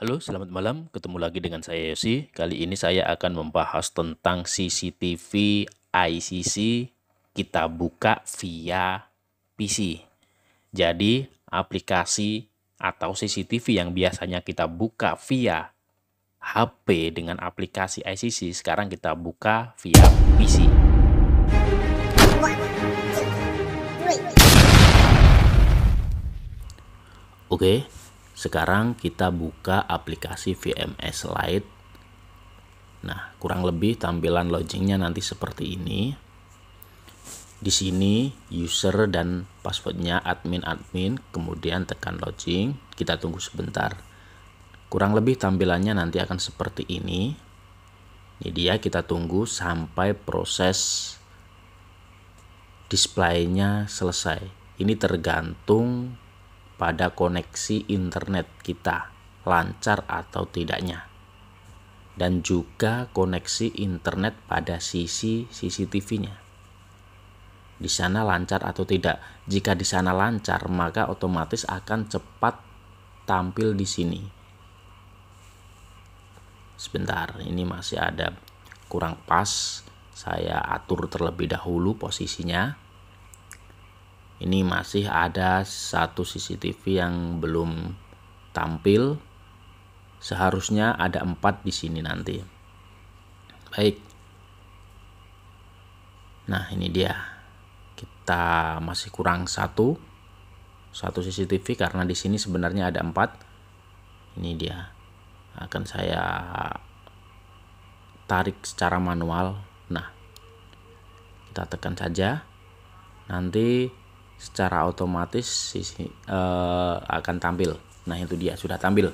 Halo, selamat malam. Ketemu lagi dengan saya Yosi. Kali ini saya akan membahas tentang CCTV ICC kita buka via PC. Jadi, aplikasi atau CCTV yang biasanya kita buka via HP dengan aplikasi ICC, sekarang kita buka via PC. Oke, sekarang kita buka aplikasi VMS Lite. Nah, kurang lebih tampilan loggingnya nanti seperti ini. Di sini user dan passwordnya admin-admin, kemudian tekan login. Kita tunggu sebentar. Kurang lebih tampilannya nanti akan seperti ini. Ini dia kita tunggu sampai proses displaynya selesai. Ini tergantung pada koneksi internet kita, lancar atau tidaknya. Dan juga koneksi internet pada sisi CCTV-nya. Di sana lancar atau tidak. Jika di sana lancar, maka otomatis akan cepat tampil di sini. Sebentar, ini masih ada kurang pas. Saya atur terlebih dahulu posisinya ini masih ada satu CCTV yang belum tampil seharusnya ada empat di sini nanti baik nah ini dia kita masih kurang satu satu CCTV karena di sini sebenarnya ada empat ini dia akan saya tarik secara manual nah kita tekan saja nanti secara otomatis sisi uh, akan tampil. Nah, itu dia sudah tampil.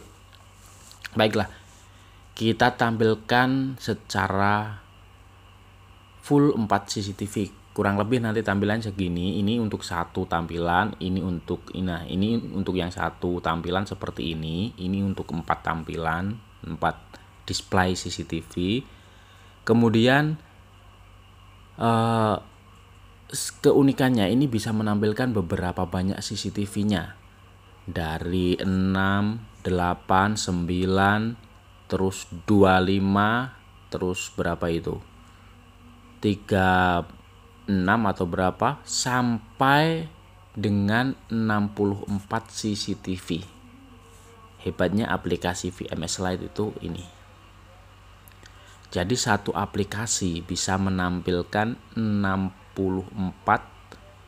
Baiklah. Kita tampilkan secara full 4 CCTV. Kurang lebih nanti tampilan segini. Ini untuk satu tampilan, ini untuk nah, ini untuk yang satu tampilan seperti ini, ini untuk empat tampilan, empat display CCTV. Kemudian uh, keunikannya ini bisa menampilkan beberapa banyak CCTV-nya dari 6, 8, 9, terus 25, terus berapa itu? 36 atau berapa sampai dengan 64 CCTV. Hebatnya aplikasi VMS Lite itu ini. Jadi satu aplikasi bisa menampilkan enam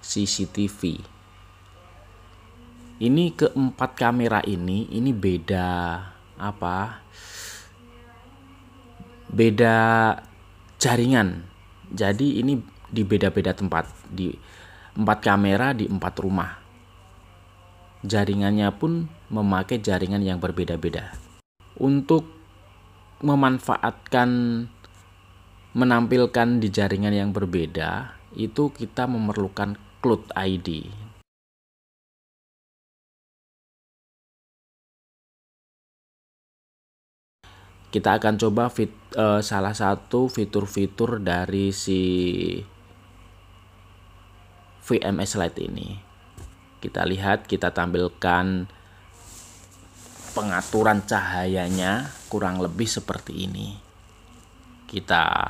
CCTV. Ini keempat kamera ini ini beda apa? Beda jaringan. Jadi ini di beda-beda tempat di empat kamera di empat rumah. Jaringannya pun memakai jaringan yang berbeda-beda. Untuk memanfaatkan menampilkan di jaringan yang berbeda, itu kita memerlukan cloud ID. Kita akan coba fit, uh, salah satu fitur-fitur dari si VMS Lite ini. Kita lihat, kita tampilkan pengaturan cahayanya kurang lebih seperti ini. Kita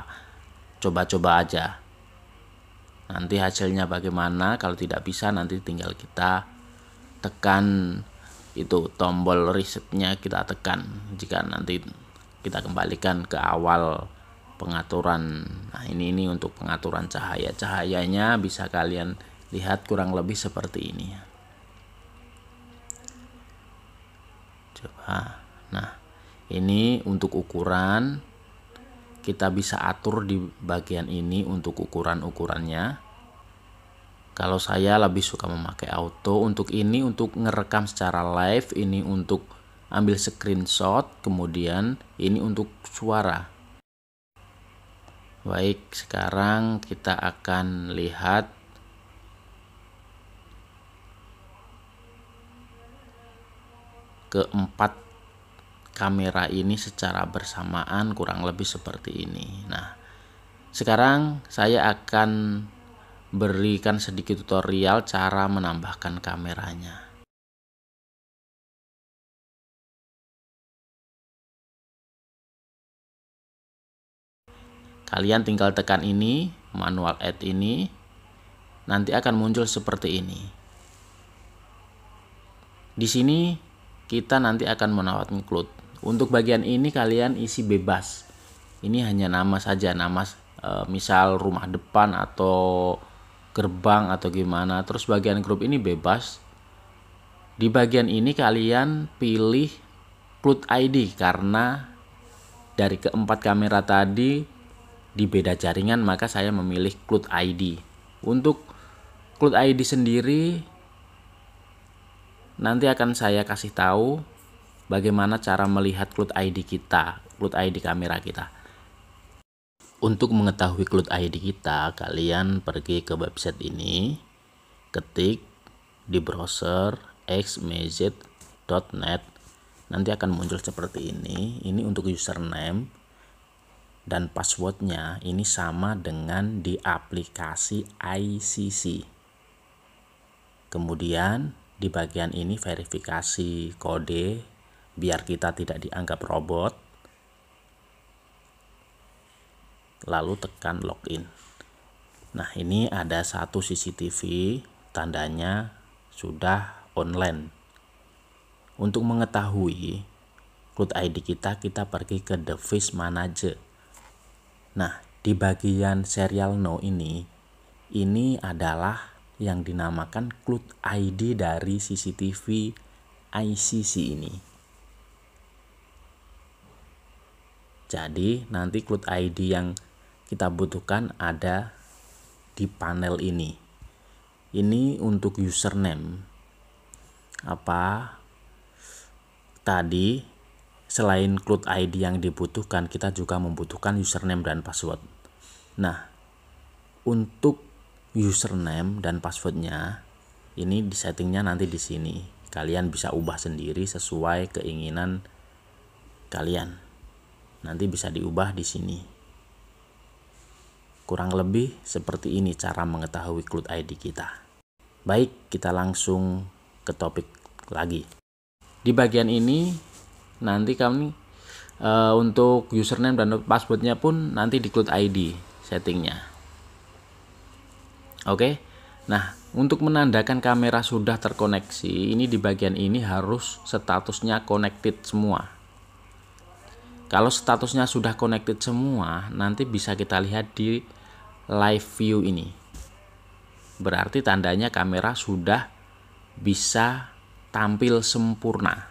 coba-coba aja nanti hasilnya bagaimana kalau tidak bisa nanti tinggal kita tekan itu tombol resetnya kita tekan jika nanti kita kembalikan ke awal pengaturan nah ini ini untuk pengaturan cahaya cahayanya bisa kalian lihat kurang lebih seperti ini coba nah ini untuk ukuran kita bisa atur di bagian ini untuk ukuran-ukurannya kalau saya lebih suka memakai auto untuk ini untuk ngerekam secara live, ini untuk ambil screenshot, kemudian ini untuk suara. Baik, sekarang kita akan lihat keempat kamera ini secara bersamaan kurang lebih seperti ini. Nah, sekarang saya akan berikan sedikit tutorial cara menambahkan kameranya. Kalian tinggal tekan ini, manual add ini, nanti akan muncul seperti ini. Di sini kita nanti akan menawarkan include. Untuk bagian ini kalian isi bebas. Ini hanya nama saja, nama eh, misal rumah depan atau gerbang atau gimana. Terus bagian grup ini bebas. Di bagian ini kalian pilih Plot ID karena dari keempat kamera tadi di beda jaringan maka saya memilih Plot ID. Untuk Plot ID sendiri nanti akan saya kasih tahu bagaimana cara melihat Plot ID kita, Plot ID kamera kita. Untuk mengetahui Cloud ID kita, kalian pergi ke website ini, ketik di browser xmazit.net. Nanti akan muncul seperti ini. Ini untuk username dan passwordnya ini sama dengan di aplikasi ICC. Kemudian di bagian ini verifikasi kode biar kita tidak dianggap robot lalu tekan login. Nah, ini ada satu CCTV tandanya sudah online. Untuk mengetahui root ID kita, kita pergi ke device manager. Nah, di bagian serial no ini, ini adalah yang dinamakan root ID dari CCTV ICC ini. Jadi nanti root ID yang kita butuhkan ada di panel ini ini untuk username apa tadi selain cloud ID yang dibutuhkan kita juga membutuhkan username dan password nah untuk username dan passwordnya ini di settingnya nanti di sini kalian bisa ubah sendiri sesuai keinginan kalian nanti bisa diubah di sini Kurang lebih seperti ini cara mengetahui cloud ID kita. Baik, kita langsung ke topik lagi. Di bagian ini nanti kami e, untuk username dan passwordnya pun nanti di cloud ID settingnya. Oke. Nah, untuk menandakan kamera sudah terkoneksi, ini di bagian ini harus statusnya connected semua. Kalau statusnya sudah connected semua, nanti bisa kita lihat di live view ini. Berarti tandanya kamera sudah bisa tampil sempurna.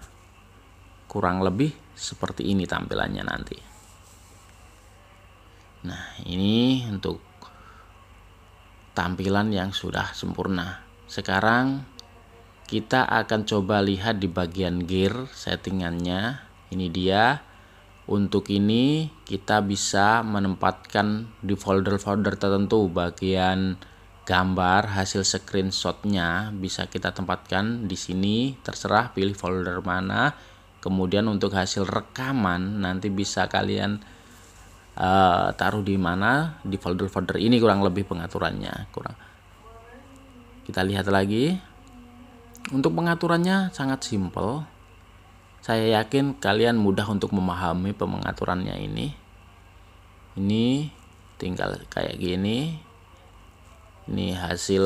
Kurang lebih seperti ini tampilannya nanti. Nah, ini untuk tampilan yang sudah sempurna. Sekarang kita akan coba lihat di bagian gear settingannya. Ini dia untuk ini kita bisa menempatkan di folder-folder tertentu bagian gambar hasil screenshotnya bisa kita tempatkan di sini terserah pilih folder mana kemudian untuk hasil rekaman nanti bisa kalian uh, taruh di mana di folder-folder ini kurang lebih pengaturannya kurang kita lihat lagi untuk pengaturannya sangat simple saya yakin kalian mudah untuk memahami pengaturannya ini. Ini tinggal kayak gini. Ini hasil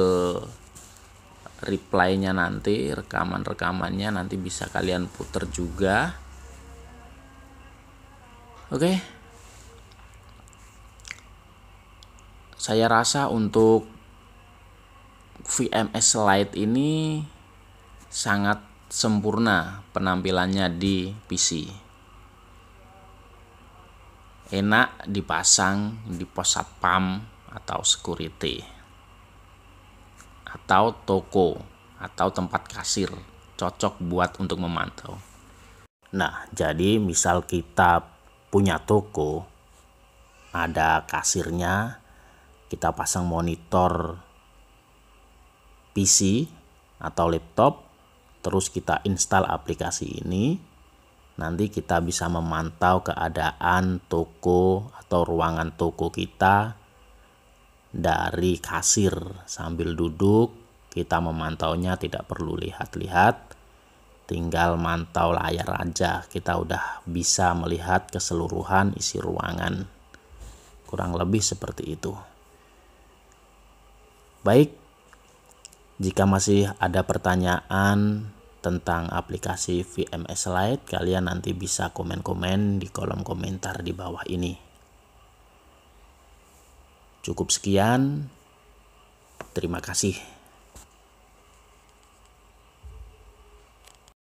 reply-nya nanti, rekaman-rekamannya nanti bisa kalian puter juga. Oke. Okay. Saya rasa untuk VMS Lite ini sangat sempurna penampilannya di PC. Enak dipasang di pos satpam atau security atau toko atau tempat kasir cocok buat untuk memantau. Nah, jadi misal kita punya toko ada kasirnya, kita pasang monitor PC atau laptop terus kita install aplikasi ini nanti kita bisa memantau keadaan toko atau ruangan toko kita dari kasir sambil duduk kita memantaunya tidak perlu lihat-lihat tinggal mantau layar aja kita udah bisa melihat keseluruhan isi ruangan kurang lebih seperti itu baik jika masih ada pertanyaan tentang aplikasi VMS Lite, kalian nanti bisa komen-komen di kolom komentar di bawah ini. Cukup sekian. Terima kasih.